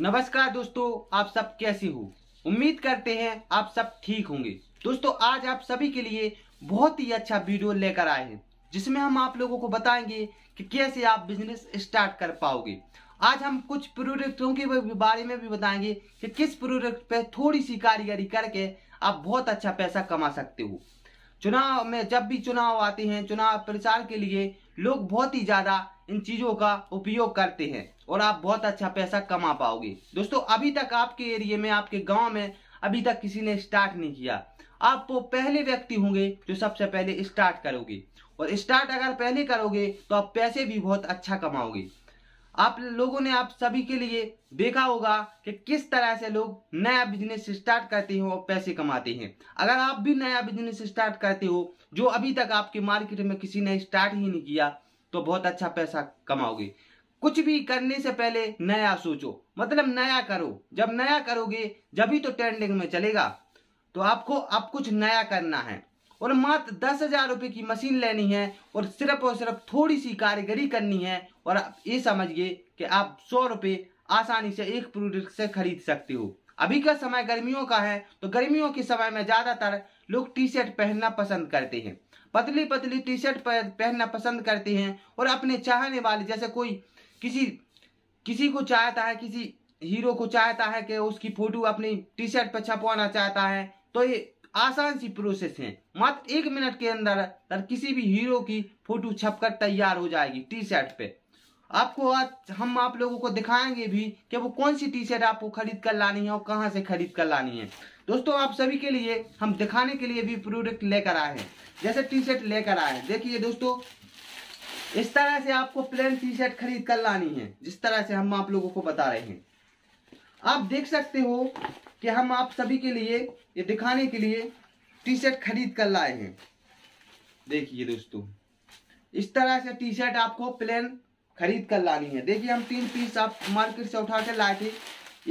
नमस्कार दोस्तों आप सब कैसे हो उम्मीद करते हैं आप सब ठीक होंगे दोस्तों आज आप सभी के लिए बहुत ही अच्छा वीडियो लेकर आए हैं जिसमें हम आप लोगों को बताएंगे कि कैसे आप बिजनेस स्टार्ट कर पाओगे आज हम कुछ प्रोडक्टों के बारे में भी बताएंगे कि किस प्रोडक्ट पे थोड़ी सी कारीगरी करके आप बहुत अच्छा पैसा कमा सकते हो चुनाव में जब भी चुनाव आते हैं चुनाव प्रचार के लिए लोग बहुत ही ज़्यादा इन चीज़ों का उपयोग करते हैं और आप बहुत अच्छा पैसा कमा पाओगे दोस्तों अभी तक आपके एरिए में आपके गांव में अभी तक किसी ने स्टार्ट नहीं किया आप वो पहले व्यक्ति होंगे जो सबसे पहले स्टार्ट करोगे और स्टार्ट अगर पहले करोगे तो आप पैसे भी बहुत अच्छा कमाओगे आप लोगों ने आप सभी के लिए देखा होगा कि किस तरह से लोग नया बिजनेस स्टार्ट करते हैं और पैसे कमाते हैं अगर आप भी नया बिजनेस स्टार्ट करते हो जो अभी तक आपके मार्केट में किसी ने स्टार्ट ही नहीं किया तो बहुत अच्छा पैसा कमाओगे कुछ भी करने से पहले नया सोचो मतलब नया करो जब नया करोगे जब ही तो ट्रेंडिंग में चलेगा तो आपको अब आप कुछ नया करना है और मात्र दस हजार रुपये की मशीन लेनी है और सिर्फ और सिर्फ थोड़ी सी कारीगरी करनी है और आप ये समझिए कि आप सौ रुपये आसानी से एक प्रोडक्ट से खरीद सकते हो अभी का समय गर्मियों का है तो गर्मियों के समय में ज़्यादातर लोग टी शर्ट पहनना पसंद करते हैं पतली पतली टी शर्ट पहनना पसंद करते हैं और अपने चाहने वाले जैसे कोई किसी किसी को चाहता है किसी हीरो को चाहता है कि उसकी फोटो अपनी टी शर्ट पर छपवाना चाहता है तो ये आसान सी प्रोसेस है मात्र एक मिनट के अंदर अंदर किसी भी हीरो की फोटो छपकर तैयार हो जाएगी टी शर्ट पे आपको आज हम आप लोगों को दिखाएंगे भी कि वो कौन सी टी शर्ट आपको खरीद कर लानी है और कहाँ से खरीद कर लानी है दोस्तों आप सभी के लिए हम दिखाने के लिए भी प्रोडक्ट लेकर आए हैं जैसे टी शर्ट लेकर आए हैं देखिए दोस्तों इस तरह से आपको प्लेन टी शर्ट खरीद कर लानी है जिस तरह से हम आप लोगों को बता रहे हैं आप देख सकते हो कि हम आप सभी के लिए ये दिखाने के लिए टी शर्ट खरीद कर लाए हैं देखिए दोस्तों इस तरह से टी शर्ट आपको प्लेन खरीद कर लानी है देखिए हम तीन पीस आप मार्केट से उठा कर लाए थे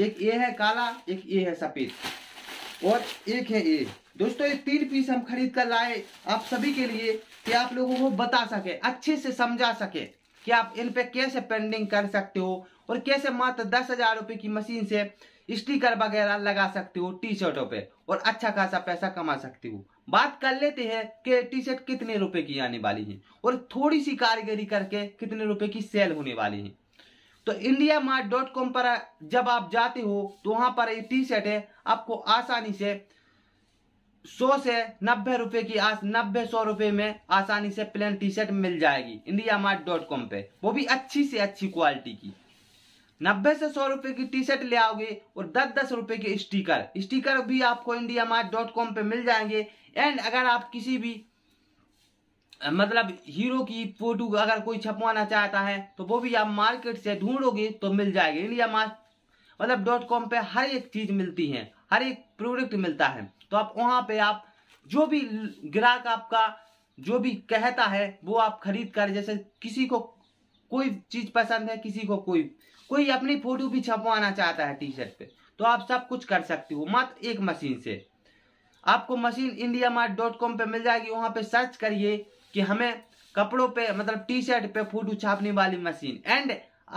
एक ये है काला एक ये है सफ़ेद और एक है ये दोस्तों ये तीन पीस हम खरीद कर लाए आप सभी के लिए कि आप लोगों को बता सके अच्छे से समझा सके कि आप इन पे कैसे पेंडिंग कर सकते हो और कैसे मात्र दस हजार रुपए की मशीन से स्टिकर वगैरह लगा सकते हो टी शर्टों पे और अच्छा खासा पैसा कमा सकती हो बात कर लेते हैं कि टी शर्ट कितने रुपए की आने वाली है और थोड़ी सी कारीगरी करके कितने रुपए की सेल होने वाली है तो इंडिया मार्ट डॉट कॉम पर जब आप जाते हो तो वहां पर ये टी शर्ट है आपको आसानी से सौ से नब्बे रुपए की आस नब्बे सौ रुपए में आसानी से प्लेन टी शर्ट मिल जाएगी इंडिया मार्ट डॉट कॉम पे वो भी अच्छी से अच्छी क्वालिटी की नब्बे से सौ रुपए की टी शर्ट ले आओगे और दस दस रुपए के स्टिकर स्टिकर भी आपको इंडिया मार्ट डॉट कॉम पे मिल जाएंगे एंड अगर आप किसी भी मतलब हीरो की फोटो अगर कोई छपवाना चाहता है तो वो भी आप मार्केट से ढूंढोगे तो मिल जाएगा इंडिया मार्ट मतलब डॉट कॉम पे हर एक चीज मिलती है हर एक प्रोडक्ट मिलता है तो आप वहां पे आप जो भी ग्राहक आपका जो भी कहता है वो आप खरीद कर जैसे किसी को कोई चीज पसंद है किसी को कोई कोई अपनी फोटो भी छपवाना चाहता है टी शर्ट पे तो आप सब कुछ कर सकते हो मात्र एक मशीन से आपको machine India Mart dot com पर मिल जाएगी वहां पे सर्च करिए कि हमें कपड़ों पे मतलब टी शर्ट पे फोटो छापने वाली मशीन एंड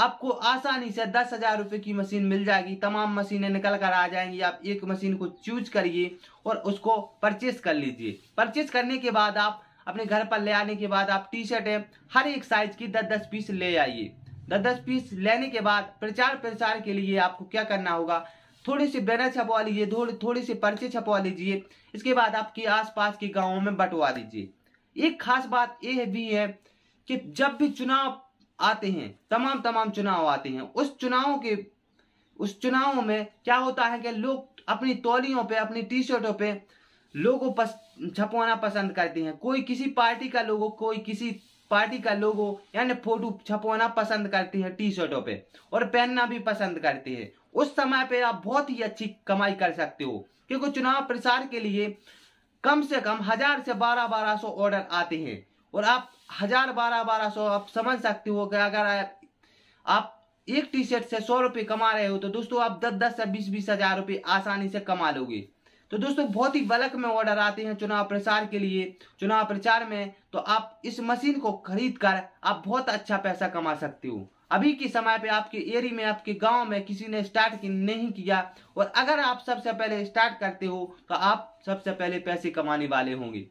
आपको आसानी से दस हजार रुपये की मशीन मिल जाएगी तमाम मशीनें निकल कर आ जाएंगी आप एक मशीन को चूज करिए और उसको परचेस कर लीजिए परचेस करने के बाद आप अपने घर पर ले आने के बाद आप टी शर्ट है हर एक साइज की दस दस पीस ले आइए दस दस पीस लेने के बाद प्रचार प्रसार के लिए आपको क्या करना होगा थोड़े से बैनर छपवा लीजिए थोड़े थोड़े से पर्चे छपवा लीजिए इसके बाद आपके आसपास के गांवों में बंटवा दीजिए एक खास बात यह भी है कि जब भी चुनाव आते हैं तमाम तमाम चुनाव आते हैं उस चुनाव के उस चुनाव में क्या होता है कि लोग अपनी तौलियों पे अपनी टी शर्टों पे लोगो पस, छपवाना पसंद करते हैं कोई किसी पार्टी का लोगो कोई किसी पार्टी का लोगो यानी फोटो छपवाना पसंद करते हैं टी शर्टों पे और पहनना भी पसंद करते है उस समय पे आप बहुत ही अच्छी कमाई कर सकते हो क्योंकि चुनाव प्रसार के लिए कम से कम हजार से बारह बारह सौ ऑर्डर आते हैं और आप हजार बारह बारह सौ आप समझ सकते हो कि अगर आप एक टी शर्ट से सौ रुपये कमा रहे हो तो दोस्तों आप दस दस से बीस बीस हजार रुपये आसानी से कमा लोगे तो दोस्तों बहुत ही बल्क में ऑर्डर आते हैं चुनाव प्रचार के लिए चुनाव प्रचार में तो आप इस मशीन को खरीद कर आप बहुत अच्छा पैसा कमा सकते हो अभी के समय पे आपके एरिया में आपके गांव में किसी ने स्टार्ट की नहीं किया और अगर आप सबसे पहले स्टार्ट करते हो तो आप सबसे पहले पैसे कमाने वाले होंगे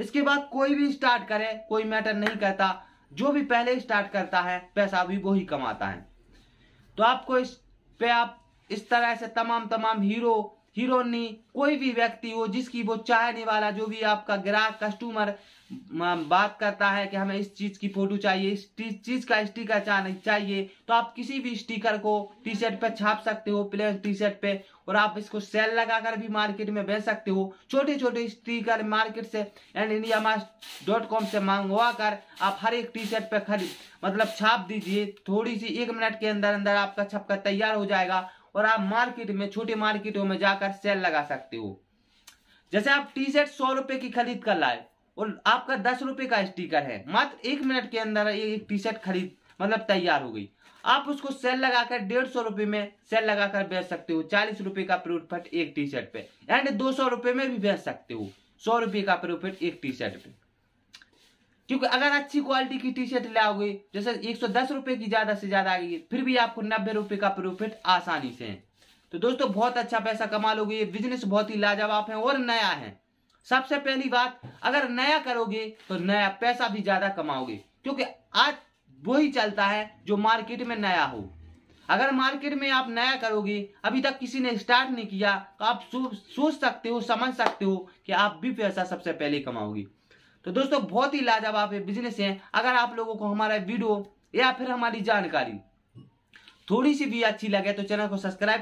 इसके बाद कोई भी स्टार्ट करे कोई मैटर नहीं करता जो भी पहले स्टार्ट करता है पैसा भी वो ही कमाता है तो आपको इस पे आप इस तरह से तमाम तमाम हीरो हिरोनी कोई भी व्यक्ति हो जिसकी वो चाहने वाला जो भी आपका ग्राहक कस्टमर बात करता है कि हमें इस चीज की फोटो चाहिए इस चीज का स्टिकर चाहिए तो आप किसी भी स्टिकर को टी शर्ट पे छाप सकते हो प्लेन टी शर्ट पे और आप इसको सेल लगाकर भी मार्केट में बेच सकते हो छोटे छोटे स्टिकर मार्केट से and India Mart dot com से मंगवा कर आप हर एक टी शर्ट पे खरीद मतलब छाप दीजिए थोड़ी सी एक मिनट के अंदर अंदर आपका छपका तैयार हो जाएगा और आप मार्केट में छोटे मार्केटों में जाकर सेल लगा सकते हो जैसे आप टी शर्ट सौ रुपए की खरीद कर लाए और आपका दस रुपए का स्टीकर है मात्र एक मिनट के अंदर एक टी शर्ट खरीद मतलब तैयार हो गई आप उसको सेल लगाकर डेढ़ सौ रुपए में सेल लगाकर बेच सकते हो चालीस रुपए का प्रोफिट एक टी शर्ट पे एंड दो सौ रुपए में भी बेच सकते हो सौ रुपए का प्रोफिट एक टी शर्ट पे क्योंकि अगर अच्छी क्वालिटी की टी शर्ट लाओगे जैसे एक सौ दस रुपए की ज्यादा से ज्यादा आएगी फिर भी आपको नब्बे रुपए का प्रॉफिट आसानी से है तो दोस्तों बहुत अच्छा पैसा कमा लोगे ये बिजनेस बहुत ही लाजवाब है और नया है सबसे पहली बात अगर नया करोगे तो नया पैसा भी ज्यादा कमाओगे क्योंकि आज वही चलता है जो मार्केट में नया हो अगर मार्केट में आप नया करोगे अभी तक किसी ने स्टार्ट नहीं किया तो आप सोच सकते हो समझ सकते हो कि आप भी पैसा सबसे पहले कमाओगे तो दोस्तों बहुत ही लाजवाब बिजनेस है अगर आप लोगों को हमारा वीडियो या फिर हमारी जानकारी थोड़ी सी भी अच्छी लगे तो चैनल को सब्सक्राइब